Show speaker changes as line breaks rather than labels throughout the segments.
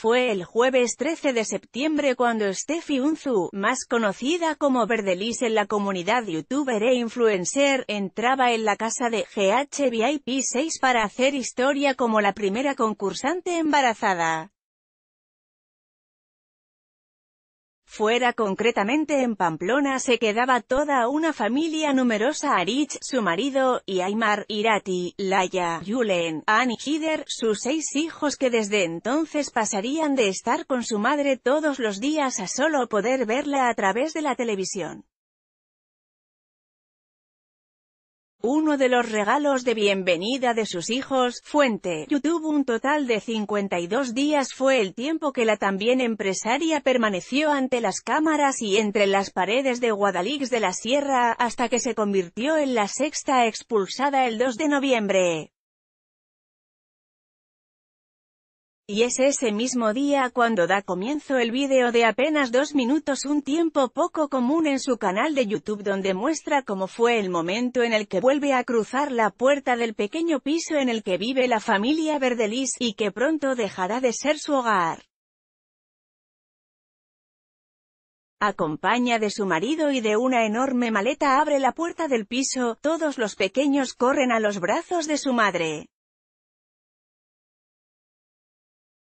Fue el jueves 13 de septiembre cuando Steffi Unzu, más conocida como Verdelis en la comunidad youtuber e influencer, entraba en la casa de ghvip 6 para hacer historia como la primera concursante embarazada. Fuera concretamente en Pamplona se quedaba toda una familia numerosa Arich, su marido, y Aymar, Irati, Laya, Yulen, Ann y Hider, sus seis hijos que desde entonces pasarían de estar con su madre todos los días a solo poder verla a través de la televisión. Uno de los regalos de bienvenida de sus hijos, fuente, YouTube un total de 52 días fue el tiempo que la también empresaria permaneció ante las cámaras y entre las paredes de Guadalix de la Sierra, hasta que se convirtió en la sexta expulsada el 2 de noviembre. Y es ese mismo día cuando da comienzo el vídeo de apenas dos minutos un tiempo poco común en su canal de YouTube donde muestra cómo fue el momento en el que vuelve a cruzar la puerta del pequeño piso en el que vive la familia Verdelis, y que pronto dejará de ser su hogar. acompaña de su marido y de una enorme maleta abre la puerta del piso, todos los pequeños corren a los brazos de su madre.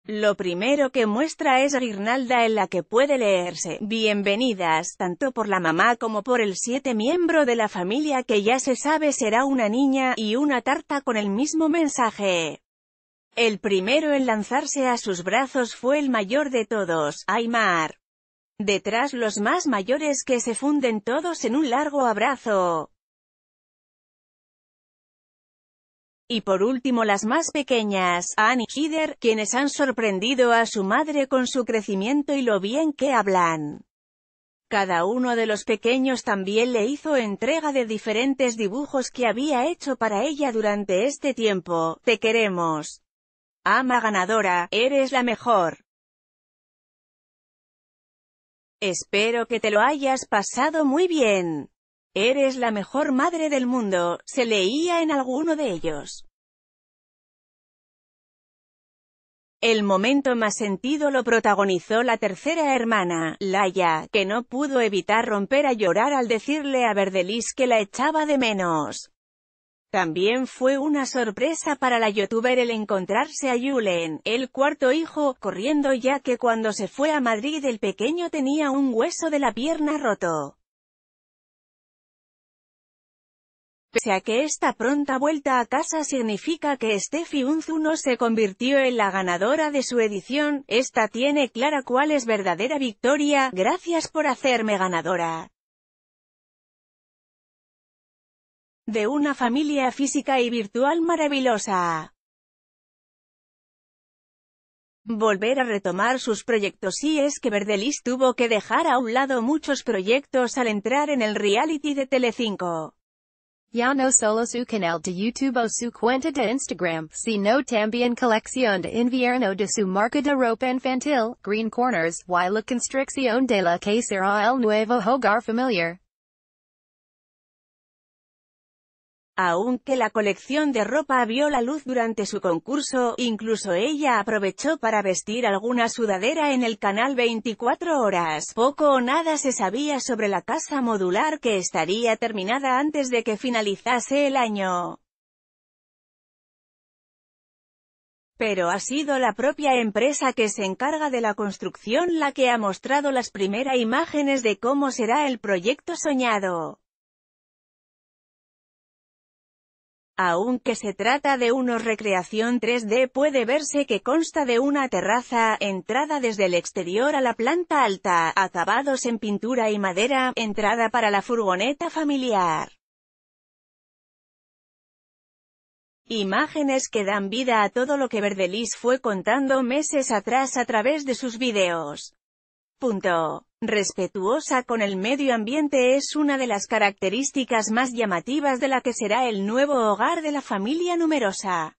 Lo primero que muestra es guirnalda en la que puede leerse «Bienvenidas» tanto por la mamá como por el siete miembro de la familia que ya se sabe será una niña, y una tarta con el mismo mensaje. El primero en lanzarse a sus brazos fue el mayor de todos, Aymar. Detrás los más mayores que se funden todos en un largo abrazo. Y por último las más pequeñas, Annie y quienes han sorprendido a su madre con su crecimiento y lo bien que hablan. Cada uno de los pequeños también le hizo entrega de diferentes dibujos que había hecho para ella durante este tiempo. Te queremos. Ama ganadora, eres la mejor. Espero que te lo hayas pasado muy bien. Eres la mejor madre del mundo, se leía en alguno de ellos. El momento más sentido lo protagonizó la tercera hermana, Laia, que no pudo evitar romper a llorar al decirle a Verdelis que la echaba de menos. También fue una sorpresa para la youtuber el encontrarse a Yulen, el cuarto hijo, corriendo ya que cuando se fue a Madrid el pequeño tenía un hueso de la pierna roto. Pese a que esta pronta vuelta a casa significa que Steffi Unzuno se convirtió en la ganadora de su edición, esta tiene clara cuál es verdadera victoria, gracias por hacerme ganadora. De una familia física y virtual maravillosa. Volver a retomar sus proyectos sí es que Verdelis tuvo que dejar a un lado muchos proyectos al entrar en el reality de Telecinco. Ya no solo su canal de YouTube o su cuenta de Instagram, sino también colección de invierno de su marca de ropa infantil, Green Corners, y la constricción de la que será el nuevo hogar familiar. Aunque la colección de ropa vio la luz durante su concurso, incluso ella aprovechó para vestir alguna sudadera en el canal 24 horas. Poco o nada se sabía sobre la casa modular que estaría terminada antes de que finalizase el año. pero ha sido la propia empresa que se encarga de la construcción la que ha mostrado las primeras imágenes de cómo será el proyecto soñado. Aunque se trata de unos recreación 3D puede verse que consta de una terraza, entrada desde el exterior a la planta alta, acabados en pintura y madera, entrada para la furgoneta familiar. Imágenes que dan vida a todo lo que Verdelis fue contando meses atrás a través de sus videos. Punto. Respetuosa con el medio ambiente es una de las características más llamativas de la que será el nuevo hogar de la familia numerosa.